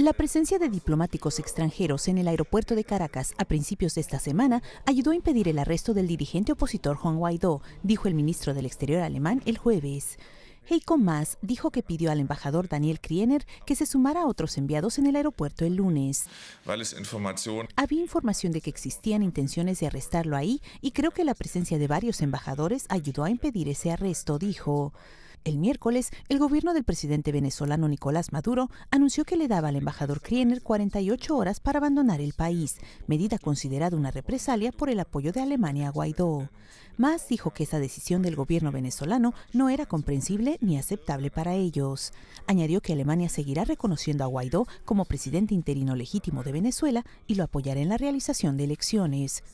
La presencia de diplomáticos extranjeros en el aeropuerto de Caracas a principios de esta semana ayudó a impedir el arresto del dirigente opositor Juan Guaidó, dijo el ministro del Exterior alemán el jueves. Heiko Maas dijo que pidió al embajador Daniel Kriener que se sumara a otros enviados en el aeropuerto el lunes. Había información de que existían intenciones de arrestarlo ahí y creo que la presencia de varios embajadores ayudó a impedir ese arresto, dijo. El miércoles, el gobierno del presidente venezolano Nicolás Maduro anunció que le daba al embajador Kriener 48 horas para abandonar el país, medida considerada una represalia por el apoyo de Alemania a Guaidó. más dijo que esa decisión del gobierno venezolano no era comprensible ni aceptable para ellos. Añadió que Alemania seguirá reconociendo a Guaidó como presidente interino legítimo de Venezuela y lo apoyará en la realización de elecciones.